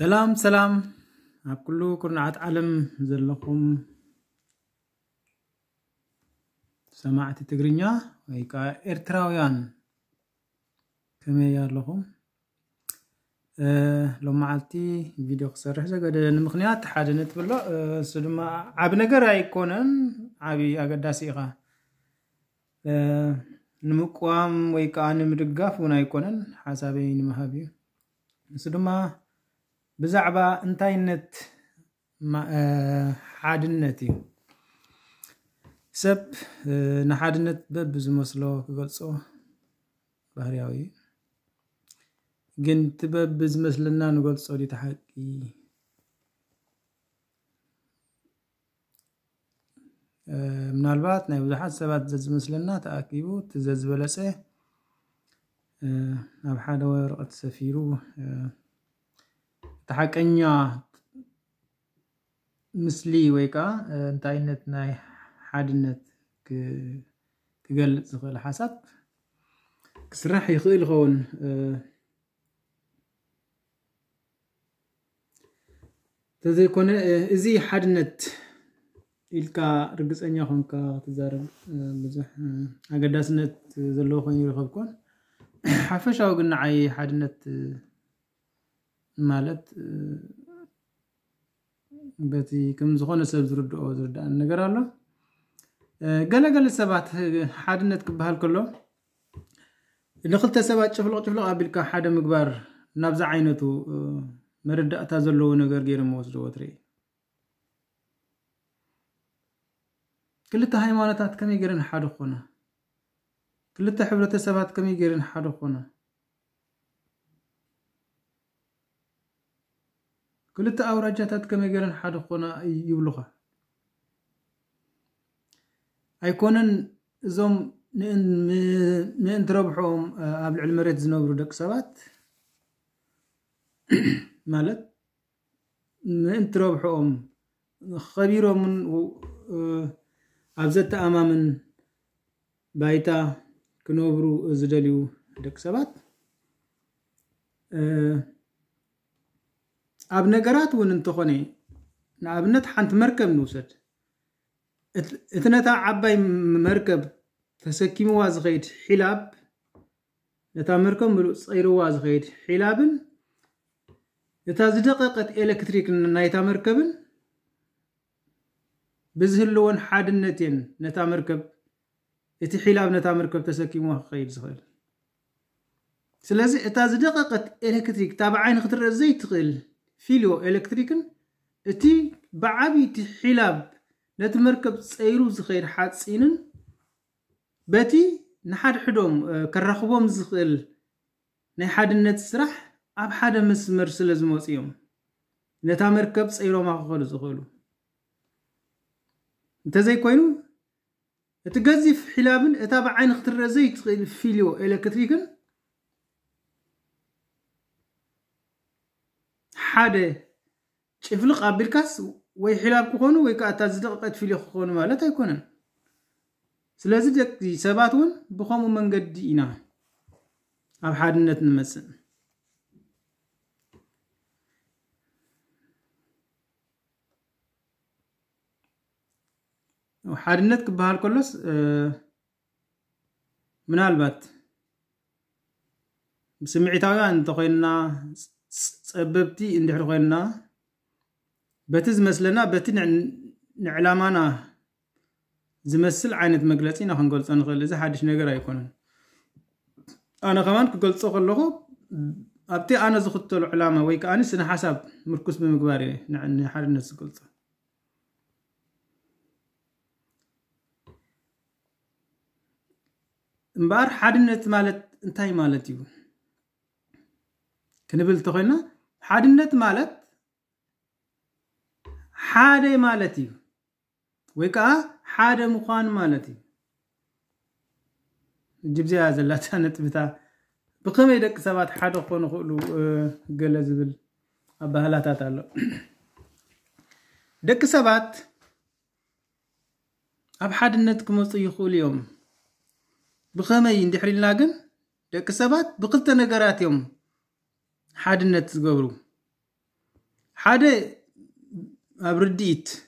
ሰላም ሰላም ኣብ ኩሉ ኩርናዓት ዓለም ዘለኹም ሰማዕቲ ትግርኛ ወይ ከዓ ኤርትራውያን ከመይ ኣለኹም ሎም መዓልቲ ቪድዮ ክሰርሕ ዘገደደኒ ምክንያት ሓደ ነትብሎ እሱ ድማ ዓብ ነገር ኣይኮነን ዓብዪ ኣገዳሲ ኢኻ ንምቋም ወይ ከዓ ንምድጋፍ እውን ኣይኮነን ሓሳበይ ንምሃብ እዩ ንሱ ድማ بزعبة انتاي نت ما اه حادنتي سب اه نحادنت ببز مسلو كغلصو بحرياوي جنت ببز مسلنا نغلصو دي تحقي من البات نايو زحاد سبات زز مسلنا تأكيبو تزز بلسه اه ابحاد ورقة سفيرو تحكينيا مسلي ويكا انتاينت ناي حادنت كقل زغل حاسات كسراح يخيل غون تذيكونا ازي حادنت إلكا رقص أنيا خون كا تزار بزح أقدس نت زلو خون يرخبكون حفش أو قلنا عي حادنت نت ማለት በቲ ከም ዝኾነ ሰብ ዝርድኦ ዝርዳእን ነገር ኣሎ ገለገለ ሰባት ሓድነት ክበሃል ከሎ ንክልተ ሰባት ጭፍልቕ ጭፍልቕ ኣቢልካ ሓደ ምግባር ናብዛ ዓይነቱ መረዳእታ ዘለዎ ነገር ገይሮም ወስድዎ ትርኢ ክልተ ሃይማኖታት ከመይ ገይረን ሓደ ክኾና ክልተ ሕብረተሰባት ከመይ ገይረን ሓደ ክኾና ክልተ ኣውራጃታት ከመይ ገይረን ሓደ ክኾና ይብሉኻ ኣይኮነን እዞም ንእንትረብሖም ኣብ ልዕሊ መሬት ዝነብሩ ደቂ ሰባት ማለት ምእንትረብሖኦም ከቢሮምን ኣብ ዘተኣማምን ባይታ ክነብሩ ዝደልዩ ደቂ ሰባት اب نگرات ون انتخونه ناب نت حنت مركب نوسد اتنتا عباي مركب فسكي مواز غيد حلاب نتا مركب ملو صغير واز غيد حلاب نتا زدقة قد الكتريك نايتا مركب بزهلون حاد النتين نتا مركب اتي حلاب نتا مركب تسكي مواز غيد زغل سلازي اتا زدقة قد الكتريك تابعين خطر ازاي تغل ፊልዮ ኤሌክትሪክን እቲ ብዓብይቲ ሒላብ ነቲ መርከብ ፀይሩ ዝኸይድ ሓፂንን በቲ ንሓድሕዶም ከራኽቦም ዝኽእል ናይ ሓድነት ስራሕ ኣብ ሓደ መስመር ስለ ዝመፁ እዮም ነታ መርከብ ፀይሮም ኣክኸሉ ዝኽእሉ እንተዘይኮይኑ እቲ ገዚፍ ሒላብን እታ ብዓይኒ ክትረአ ዘይትኽእል ፊልዮ ኤሌክትሪክን ሓደ ጭፍልቕ ኣቢልካስ ወይ ሒላብ ክኾኑ ወይ ከዓ እታ ዝደቐቀት ፍልዮ ክኾኑ ማለት ኣይኮነን ስለዚ ደቂ ሰባት እውን ብከምኡ መንገዲ ኢና ኣብ ሓድነት ንመፅእ ሓድነት ክበሃል ከሎስ ምናልባት ስምዒታውያ እንተኮይንና ببتي اندحر غينا بتزمس لنا بتنع نعلامنا زمسل عينة مجلسي نحن قلت أنا قلت إذا حدش نجرا يكون أنا كمان قلت سوق الله أبتي أنا زخت العلامة ويك أنا سن حسب مركز بمقباري نع نحر الناس قلت مبار حد مالت انتهي مالتيو ክንብል እንተኮይና ሓድነት ማለት ሓደ ማለት እዩ ወይ ከዓ ሓደ ምኳን ማለት እዩ ጅብዝያ ዘላታ ነጥብታ ብከመይ ደቂ ሰባት ሓደ ክኾኑ ይኽእሉ ገለ ዝብል ኣባህላታት ኣሎ ደቂ ሰባት ኣብ ሓድነት ክመፁ ይኽእሉ እዮም ብኸመይ እንድሕር ኢልና ግን ደቂ ሰባት ብክልተ ነገራት እዮም ሓድነት ዝገብሩ ሓደ ኣብ ርድኢት እቲ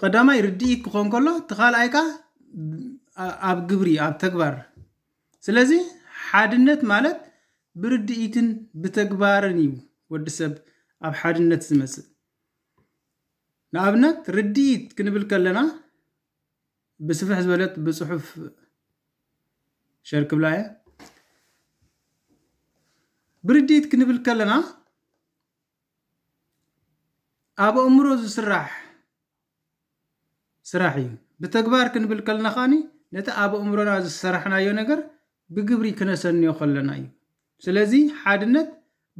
ቀዳማይ ርድኢት ክኾን ከሎ እቲ ካልኣይ ኣብ ግብሪ ኣብ ተግባር ስለዚ ሓድነት ማለት ብርድኢትን ብተግባርን እዩ ወዲ ሰብ ኣብ ሓድነት ዝመፅእ ንኣብነት ርድኢት ክንብል ከለና ብስፍሕ ዝበለት ብፅሑፍ ሸርክብላየ ብርዲት ክንብል ከለና ኣብ ኣእምሮ ዝስራሕ ስራሕ እዩ ብተግባር ክንብል ከለና ከዓኒ ነቲ ኣብ ኣእምሮና ዝሰራሕናዮ ነገር ብግብሪ ክነሰንዮ ከለና እዩ ስለዚ ሓድነት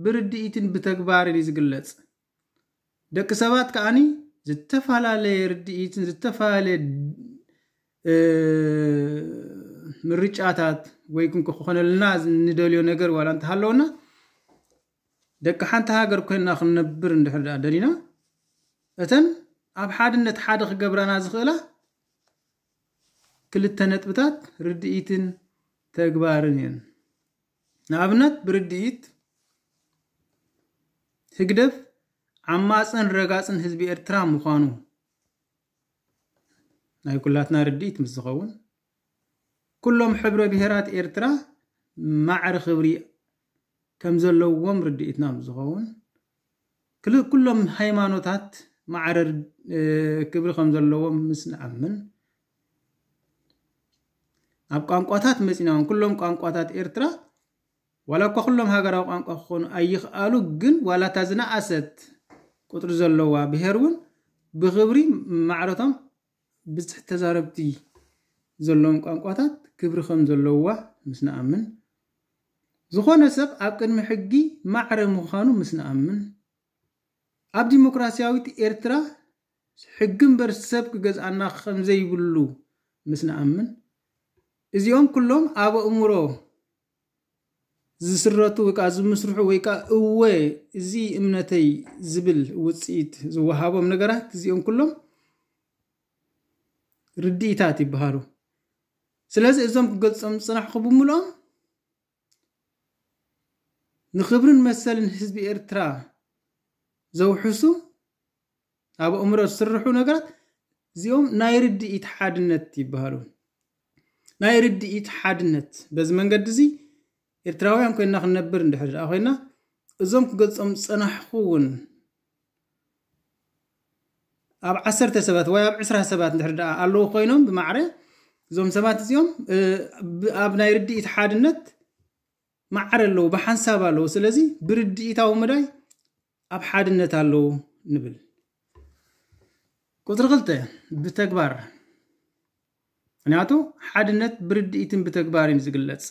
ብርድኢትን ብተግባርን እዩ ዝግለፅ ደቂ ሰባት ከዓኒ ዝተፈላለየ ርድኢትን ዝተፈላለየ ምርጫታት ወይ ክንክ ክኾነልና ንደልዮ ነገር ዋላ እንተሃለውና دك حنت هاجر كنا خن نبر ندحر دلينا أتن أب حد نت حد خجبرنا زخلا كل التنت بتات ردئيتن تجبارنين نابنت بردئيت هجدف عماسن رجاسن حزب إرترا مخانو ناي كلاتنا ردئيت مزخون كلهم حبر بهرات إرترا مع رخبري ከም ዘለዎም ርድኢትና ምስ ዝኸውን ኩሎም ሃይማኖታት ማዕረ ክብሪ ከም ዘለዎም ምስ ንኣምን ኣብ ቋንቋታት መፂናውን ኩሎም ቋንቋታት ኤርትራ ዋላ እኳ ኩሎም ሃገራዊ ቋንቋ ክኾኑ ኣይኽኣሉ ግን ዋላ እታ ዝነኣሰት ቁጥሪ ዘለዋ ብሄር እውን ብክብሪ ማዕረቶም ብዝሕ ተዛረብቲ ዘለዎም ቋንቋታት ክብሪ ከም ዘለዋ ምስ ንኣምን ዝኾነ ሰብ ኣብ ቅድሚ ሕጊ ማዕረ ምዃኑ ምስ ንኣምን ኣብ ዲሞክራስያዊት ኤርትራ ሕጊ እምበር ሰብ ክገዝኣና ከምዘይብሉ ምስ ንኣምን እዚኦም ኩሎም ኣብ እምሮ ዝስረቱ ወይ ከዓ ዝምስርሑ ወይ ከዓ እወ እዚ እምነተይ ዝብል ውፅኢት ዝወሃቦም ነገራት እዚኦም ኩሎም ርድኢታት ይበሃሉ ስለዚ እዞም ክገልፆም ፅናሕ ክብምልኦም ንክብርን መሰልን ህዝቢ ኤርትራ ዘውሕሱ ኣብ እምሮ ዝስርሑ ነገራት እዚኦም ናይ ርድኢት ሓድነት ይበሃሉ ናይ ርድኢት ሓድነት በዚ መንገዲ እዚ ኤርትራውያን ኮይና ክንነብር እንድሕር ድኣ ኮይና እዞም ክገጾም ፀናሕኹ እውን ኣብ ዓሰርተ ሰባት ወይ ኣብ ዕስራ ሰባት እንድሕር ደኣ ኣለዉ ኮይኖም ብማዕረ እዞም ሰባት እዚኦም ኣብ ናይ ርድኢት ሓድነት መዓር ኣለዎ ብሓንሳብ ኣለዎ ስለዚ ብርድኢታዊ ምዳይ ኣብ ሓድነት ኣለዎ ንብል ቁፅሪ ክልተ ብተግባር ምክንያቱ ሓድነት ብርድኢትን ብተግባር እዩ ዝግለጽ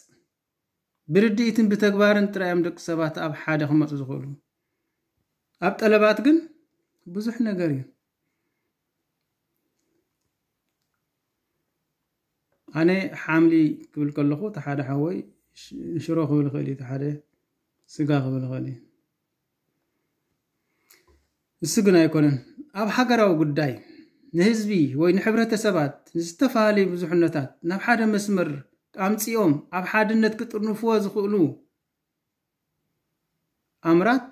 ብርድኢትን ብተግባርን ጥራዮም ደቂ ሰባት ኣብ ሓደ ክመፁ ዝኽእሉ ኣብ ጠለባት ግን ብዙሕ ነገር እዩ ኣነ ሓምሊ ክብል ከለኹ እቲ ሓደ ሓወይ ሽሮ ክብል ይኽእል እዩ ሓደ ስጋ ክብል ይኽእል እዩ ንሱ ግን ኣይኮነን ኣብ ሃገራዊ ጉዳይ ንህዝቢ ወይ ንሕብረተሰባት ዝተፈላለዩ ብዙሕነታት ናብ ሓደ መስመር ኣምፂኦም ኣብ ሓድነት ክጥርንፍዎ ዝኽእሉ ኣምራት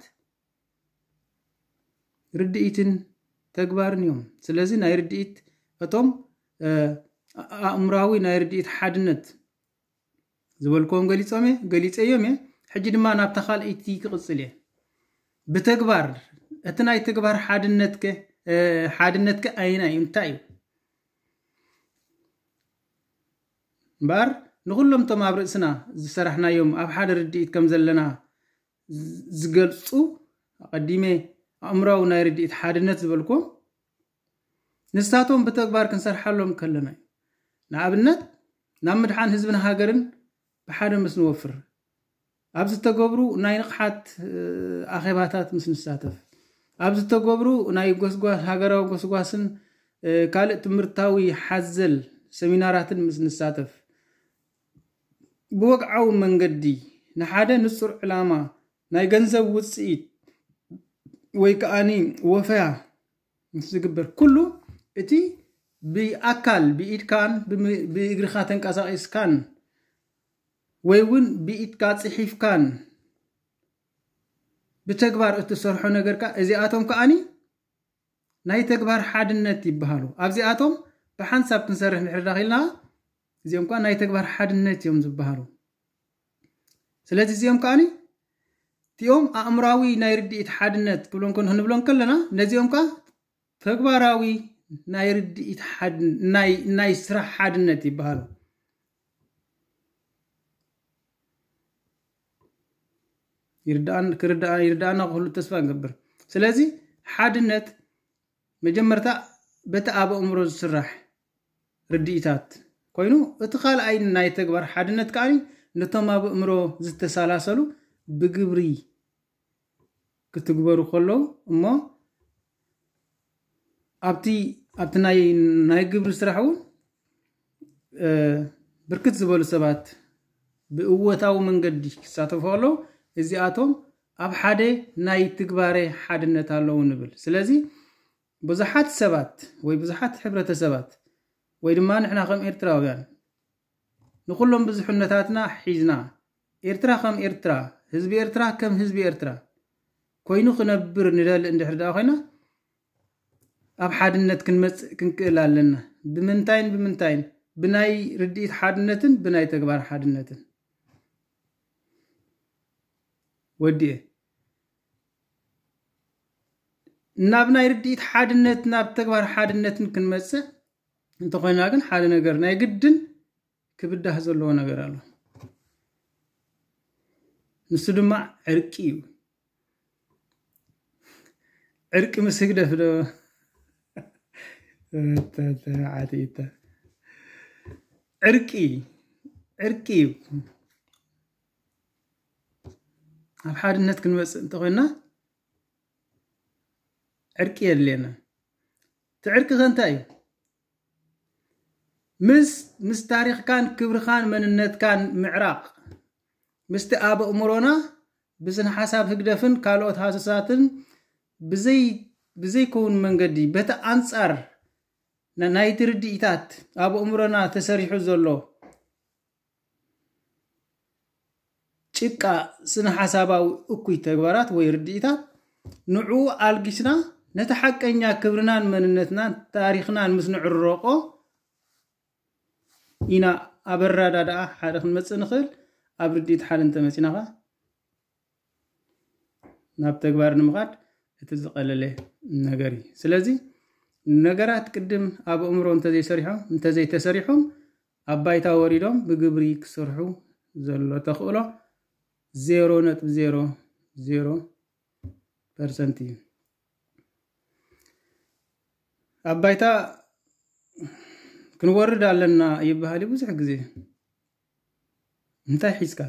ርድኢትን ተግባርን እዮም ስለዚ ናይ ርድኢት እቶም ኣእምራዊ ናይ ርድኢት ሓድነት ዝበልክዎም ገሊፆም እየ ገሊፀ እዮም እየ ሕጂ ድማ ናብታ ካልእይቲ ክቕፅል እየ ብተግባር እቲ ናይ ተግባር ሓድነትከ ሓድነትከ ኣይና እዩ እንታይ እዩ እምበር ንኩሎም ቶም ኣብ ርእስና ዝሰራሕናዮም ኣብ ሓደ ርድኢት ከም ዘለና ዝገልፁ ኣቐዲሜ ኣእምራዊ ናይ ርድኢት ሓድነት ዝበልክዎም ንሳቶም ብተግባር ክንሰርሓሎም ከለና እዩ ንኣብነት ናብ ምድሓን ህዝብን ሃገርን ብሓደ ምስ ንወፍር ኣብ ዝተገብሩ ናይ ንቕሓት ኣኼባታት ምስ ንሳተፍ ኣብ ዝተገብሩ ናይ ጎስጓስ ሃገራዊ ጎስጓስን ካልእ ትምህርታዊ ሓዘል ሰሚናራትን ምስ ንሳተፍ ብወግዓዊ መንገዲ ንሓደ ንፁር ዕላማ ናይ ገንዘብ ውፅኢት ወይ ከዓኒ ወፈያ ምስ ዝግበር ኩሉ እቲ ብኣካል ብኢድካን ብእግርኻ ተንቀሳቂስካን ወይ እውን ብኢድካ ፅሒፍካን ብተግባር እትሰርሖ ነገርካ እዚኣቶም ከዓኒ ናይ ተግባር ሓድነት ይበሃሉ ኣብዚኣቶም ብሓንሳብ ክንሰርሕ ንድሕር ዳኺልና እዚኦም ከዓ ናይ ተግባር ሓድነት እዮም ዝበሃሉ ስለዚ እዚኦም ከዓኒ እቲኦም ኣእምራዊ ናይ ርድኢት ሓድነት ክብሎም ክንብሎም ከለና ነዚኦም ከዓ ተግባራዊ ናይ ርድኢት ናይ ስራሕ ሓድነት ይበሃሉ ይርዳእና ክህሉ ተስፋ ንገብር ስለዚ ሓድነት መጀመርታ በቲ ኣብ ኣእምሮ ዝስራሕ ርድኢታት ኮይኑ እቲ ካልኣይ ናይ ተግባር ሓድነት ከዓኒ ነቶም ኣብ እምሮ ዝተሳላሰሉ ብግብሪ ክትግበሩ ከለዉ እሞ ኣብቲ ናይ ግብሪ ስራሕ እውን ብርክት ዝበሉ ሰባት ብእወታዊ መንገዲ ክሳተፉ ከለዉ እዚኣቶም ኣብ ሓደ ናይ ትግባሬ ሓድነት ኣለዉ ንብል ስለዚ ብዙሓት ሰባት ወይ ብዙሓት ሕብረተሰባት ወይ ድማ ንሕና ከም ኤርትራውያን ንኩሎም ብዙሕነታትና ሒዝና ኤርትራ ከም ኤርትራ ህዝቢ ኤርትራ ከም ህዝቢ ኤርትራ ኮይኑ ክነብር ንደሊ እንድሕር ድኣ ኮይና ኣብ ሓድነት ክንመፅእ ክንክእል ኣለና ብምንታይን ብምንታይን ብናይ ርድኢት ሓድነትን ብናይ ተግባር ሓድነትን ወዲ ናብ ናይ ርድኢት ሓድነት ናብ ተግባር ሓድነትን ክንመፅእ እንተኮይና ግን ሓደ ነገር ናይ ግድን ክብዳህ ዘለዎ ነገር ኣሎ ንሱ ድማ ዕርቂ እዩ ዕርቂ ምስ ህግደፍ ዶ ዕርቂ ዕርቂ እዩ ኣብ ሓድነት ክንበፅእ እንተኮይና ዕርቂ የድልየና እቲ ዕርቂ ከ እንታይ እዩ ምስ ምስ ታሪክካን ክብርካን መንነትካን ምዕራቅ ምስቲ ኣብ እምሮና ብስነ ሓሳብ ህግደፍን ካልኦት ሃሰሳትን ብዘይከውን መንገዲ በቲ ኣንፃር ናይቲ ርድኢታት ኣብ እምሮና ተሰሪሑ ዘሎ ጭቃ ስነ ሓሳባዊ እኩይ ተግባራት ወይ ርድኢታት ንዕኡ ኣልጊስና ነቲ ሓቀኛ ክብርናን መንነትናን ታሪክናን ምስ ንዕረቆ ኢና ኣብ ኣረዳድኣ ሓደ ክንመፅእ ንኽእል ኣብ ርድኢት ሓደ እንተመፂና ኸ ናብ ተግባር ንምኻድ እቲ ዝቀለለ ነገር እዩ ስለዚ ነገራት ቅድም ኣብ እምሮ እንተዘይሰሪሖም እንተዘይተሰሪሖም ኣብ ባይታ ወሪዶም ብግብሪ ክስርሑ ዘሎ ተኽእሎ ዜሮ ነጥብ ዜሮ ዜሮ ፐርሰንት አባይታ ክንወርድ ኣለና ይበሃል ብዙሕ ግዜ እንታይ ሒዝካ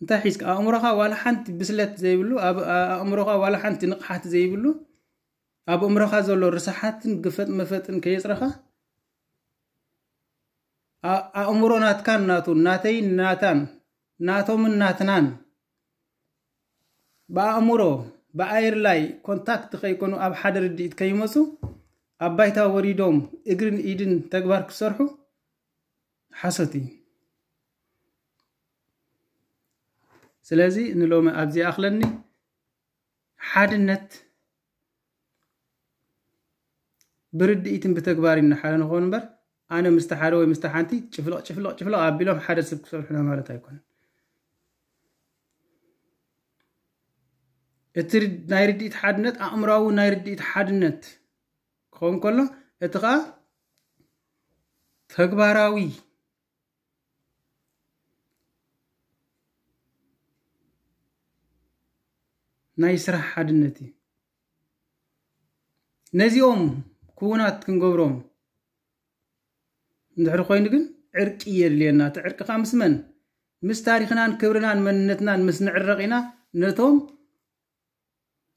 እንታይ ሒዝካ ኣእምሮኻ ዋላ ሓንቲ ብስለት ዘይብሉ ኣእምሮኻ ዋላ ሓንቲ ንቕሓት ዘይብሉ ኣብ እምሮኻ ዘሎ ርስሓትን ግፈጥ መፈጥን ከየፅረኻ አእምሮ ናትካ እናቱ እናተይ እናታን ናቶም እናትናን ብኣእምሮ ብኣየር ላይ ኮንታክት ከይኮኑ ኣብ ሓደ ርድኢት ከይመፁ ኣብ ባይታ ወሪዶም እግርን ኢድን ተግባር ክሰርሑ ሓሶት እዩ ስለዚ ንሎሚ ኣብዚ ኣክለኒ ሓድነት ብርድኢትን ብተግባር ኢና ሓደ ንኾኑ እምበር ኣነ ምስተ ሓደ ወይ ምስተ ሓንቲ ጭፍልቕ ጭፍልቕ ጭፍልቕ ኣቢሎም ሓደ ሰብ ክሰርሑና ማለት ኣይኮነን እቲ ናይ ርድኢት ሓድነት ኣእምራዊ ናይ ርድኢት ሓድነት ክኸውን ከሎ እቲ ከዓ ተግባራዊ ናይ ስራሕ ሓድነት እዩ ነዚኦም ክውናት ክንገብሮም እንድሕሪ ኮይኑ ግን ዕርቂ የድልየና እቲ ዕርቂ ዕርቂኻ ምስ መን ምስ ታሪክናን ክብርናን መንነትናን ምስ ንዕረቕ ኢና ነቶም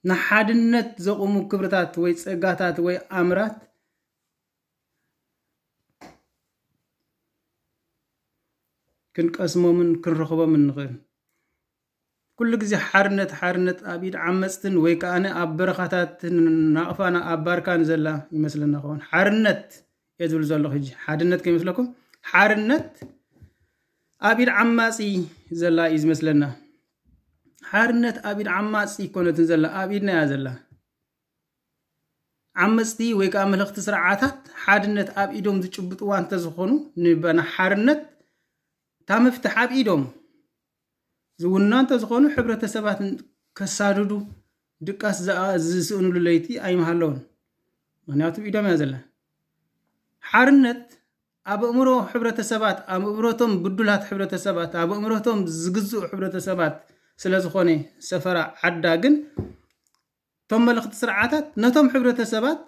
ንሓድነት ዘቕሙ ክብርታት ወይ ፀጋታት ወይ ኣምራት ክንቀስሞምን ክንረኽቦምን ንኽእል ኩሉ ግዜ ሓርነት ሓርነት ኣብ ኢድ ዓመፅትን ወይ ከዓነ ኣብ በረኻታትን ናቕፋና ኣባርካን ዘላ ይመስለና ኸውን ሓርነት እየ ዝብል ዘሎ ሕጂ ሓድነት ከይመስለኩም ሓርነት ኣብ ኢድ ዓማፂ ዘላ እዩ ዝመስለና ሓርነት ኣብ ኢድ ዓማፂ ኮነትን ዘላ ኣብ ኢድና እያ ዘላ ዓመፅቲ ወይ ከዓ መልእኽቲ ስርዓታት ሓድነት ኣብ ኢዶም ዝጭብጥዋ እንተዝኾኑ ንበና ሓርነት እታ መፍትሕ ኣብ ኢዶም ዝውና እንተዝኾኑ ሕብረተሰባት ከሳድዱ ድቃስ ዝስእንሉ ለይቲ ኣይምሃለውን ምክንያቱም ኢዶም እያ ዘለን ሓርነት ኣብ እእምሮ ሕብረተሰባት ኣብ እእምሮቶም ብዱላት ሕብረተሰባት ኣብ እእምሮቶም ዝግዝኡ ሕብረተሰባት ስለ ዝኾነ ሰፈራ ዓዳ ግን እቶም መልእኽቲ ስርዓታት ነቶም ሕብረተሰባት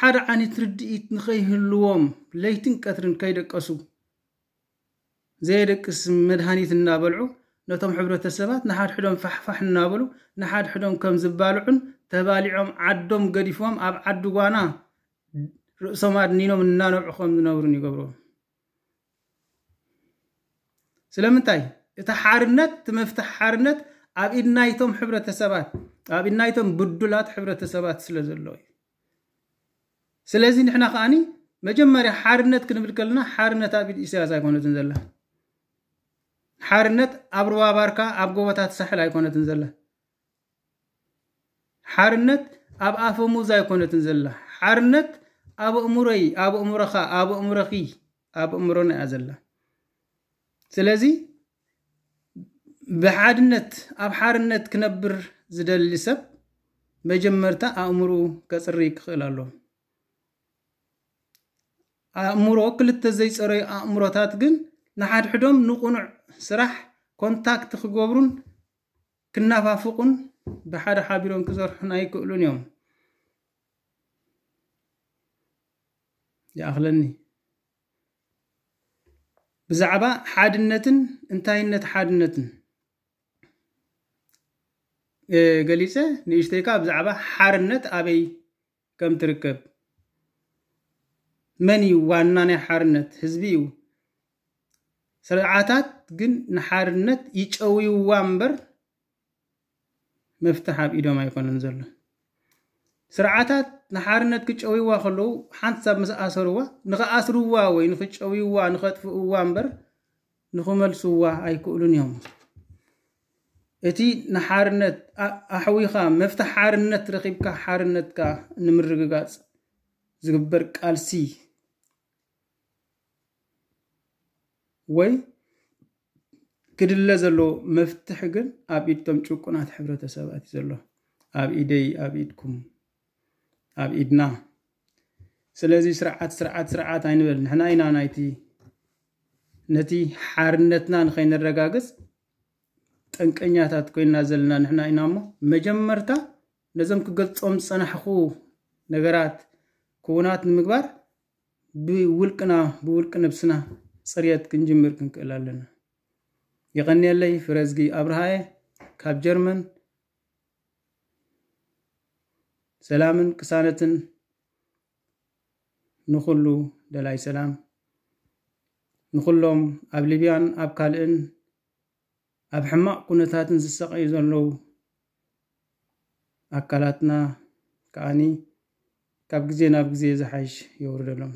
ሓደ ዓይነት ርድኢት ንኸይህልዎም ለይትን ቀትርን ከይደቀሱ ዘየደቅስ መድሃኒት እናበልዑ ነቶም ሕብረተሰባት ንሓድሕዶም ፋሕፋሕ እናበሉ ንሓድሕዶም ከም ዝባልዑን ተባሊዖም ዓዶም ገዲፎም ኣብ ዓዲ ጓና ርእሶም ኣድኒኖም እናነውዑ ከም ዝነብሩን ይገብሮ ስለምንታይ እቲ ሓርነት እቲ መፍትሒ ሓርነት ኣብ ኢድናይቶም ሕብረተሰባት ኣብ ኢድናይቶም ብዱላት ሕብረተሰባት ስለ ዘሎ እዩ ስለዚ ንሕና ከዓኒ መጀመርያ ሓርነት ክንብል ከለና ሓርነት ኣብ ኢድ እስያስ ኣይኮነትን ዘላ ሓርነት ኣብ ባርካ ኣብ ጎቦታት ሳሕል ኣይኮነትን ዘላ ሓርነት ኣብ ኣፈሙዝ ኣይኮነትን ዘላ ሓርነት ኣብ እሙረይ ኣብ እሙረኻ ኣብ እሙረኺ ኣብ እምሮ እያ ዘላ ስለዚ ብሓድነት ኣብ ሓርነት ክነብር ዝደሊ ሰብ መጀመርታ ኣእምሩ ከፅሪ ክኽእል ኣሎ ኣእምሮ ክልተ ዘይፀረዩ ኣእምሮታት ግን ንሓድሕዶም ንቁኑዕ ስራሕ ኮንታክት ክገብሩን ክናፋፍቁን ብሓደ ሓቢሮም ክሰርሑን ኣይክእሉን እዮም ዝኣኽለኒ ብዛዕባ ሓድነትን እንታይነት ሓድነትን ገሊፀ ንእሽተይካ ብዛዕባ ሓርነት ኣበይ ከም ትርከብ መን እዩ ዋና ናይ ሓርነት ህዝቢ እዩ ስርዓታት ግን ንሓርነት ይጨውይዋ እምበር መፍትሕ ኣብ ኢዶም ኣይኮነን ዘሎ ስርዓታት ንሓርነት ክጨውይዋ ከለዉ ሓንቲ ሰብ ምስ ኣሰርዋ ንኸኣስርዋ ወይ ንክጨዊዋ ንኸጥፍእዋ እምበር ንክመልስዋ ኣይክእሉን እዮም እቲ ንሓርነት ኣሕዊኻ መፍታሕ ሓርነት ረኺብካ ሓርነትካ ንምርግጋፅ ዝግበር ቃልሲ ወይ ክድለ ዘሎ መፍትሕ ግን ኣብ ኢድቶም ጭቁናት ሕብረተሰባት እዩ ዘሎ ኣብ ኢደይ ኣብ ኢድኩም ኣብ ኢድና ስለዚ ስርዓት ስርዓት ስርዓት ኣይንበል ንሕና ኢና ናይቲ ነቲ ሓርነትና ንከይነረጋግፅ ጠንቀኛታት ኮይና ዘለና ንሕና ኢና እሞ መጀመርታ ነዞም ክገልፆም ዝፀናሕኹ ነገራት ክውናት ንምግባር ብውልቅና ብውልቂ ነብስና ፅርየት ክንጅምር ክንክእል ኣለና ይቐኒየለይ ፍረዝጊ ኣብርሃየ ካብ ጀርመን ሰላምን ቅሳነትን ንኩሉ ደላይ ሰላም ንኩሎም ኣብ ሊብያን ኣብ ካልእን ኣብ ሕማቅ ኩነታትን ዝሰቀዩ ዘለው ኣካላትና ከዓኒ ካብ ግዜ ናብ ግዜ ዝሓይሽ የውርደሎም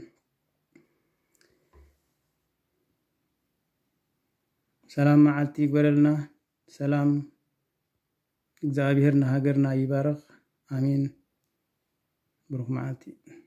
ሰላም መዓልቲ ይግበረልና ሰላም እግዚኣብሄር ንሃገርና ይባርኽ ኣሚን borough macaati